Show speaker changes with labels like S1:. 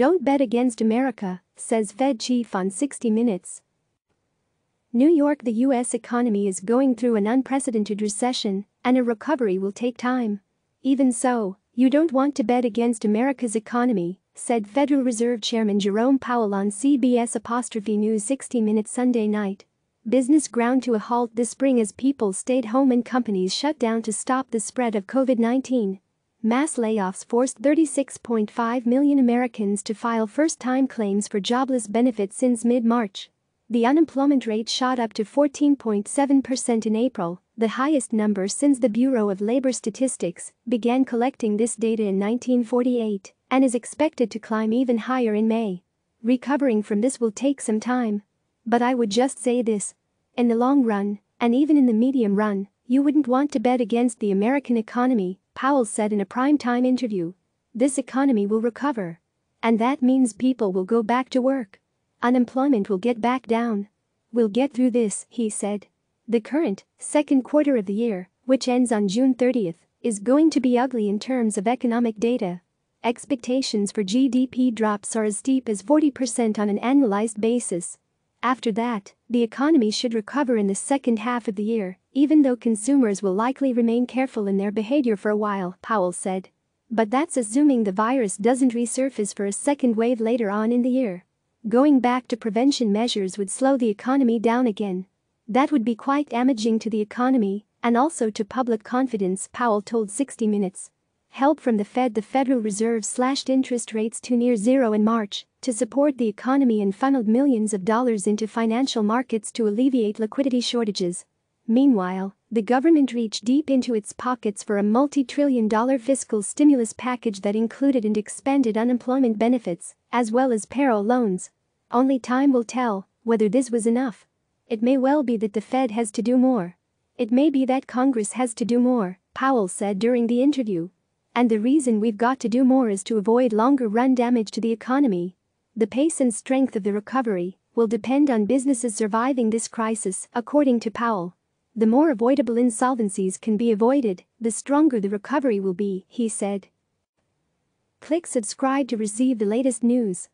S1: Don't bet against America, says Fed chief on 60 Minutes. New York The U.S. economy is going through an unprecedented recession, and a recovery will take time. Even so, you don't want to bet against America's economy, said Federal Reserve Chairman Jerome Powell on CBS Apostrophe News 60 Minutes Sunday night. Business ground to a halt this spring as people stayed home and companies shut down to stop the spread of COVID 19. Mass layoffs forced 36.5 million Americans to file first-time claims for jobless benefits since mid-March. The unemployment rate shot up to 14.7% in April, the highest number since the Bureau of Labor Statistics began collecting this data in 1948 and is expected to climb even higher in May. Recovering from this will take some time. But I would just say this. In the long run, and even in the medium run, you wouldn't want to bet against the American economy Powell said in a primetime interview. This economy will recover. And that means people will go back to work. Unemployment will get back down. We'll get through this, he said. The current, second quarter of the year, which ends on June 30th, is going to be ugly in terms of economic data. Expectations for GDP drops are as steep as 40% on an annualized basis. After that, the economy should recover in the second half of the year even though consumers will likely remain careful in their behavior for a while, Powell said. But that's assuming the virus doesn't resurface for a second wave later on in the year. Going back to prevention measures would slow the economy down again. That would be quite damaging to the economy and also to public confidence, Powell told 60 Minutes. Help from the Fed The Federal Reserve slashed interest rates to near zero in March to support the economy and funneled millions of dollars into financial markets to alleviate liquidity shortages, Meanwhile, the government reached deep into its pockets for a multi-trillion dollar fiscal stimulus package that included and expanded unemployment benefits, as well as payroll loans. Only time will tell whether this was enough. It may well be that the Fed has to do more. It may be that Congress has to do more, Powell said during the interview. And the reason we've got to do more is to avoid longer-run damage to the economy. The pace and strength of the recovery will depend on businesses surviving this crisis, according to Powell. The more avoidable insolvencies can be avoided, the stronger the recovery will be, he said. Click subscribe to receive the latest news.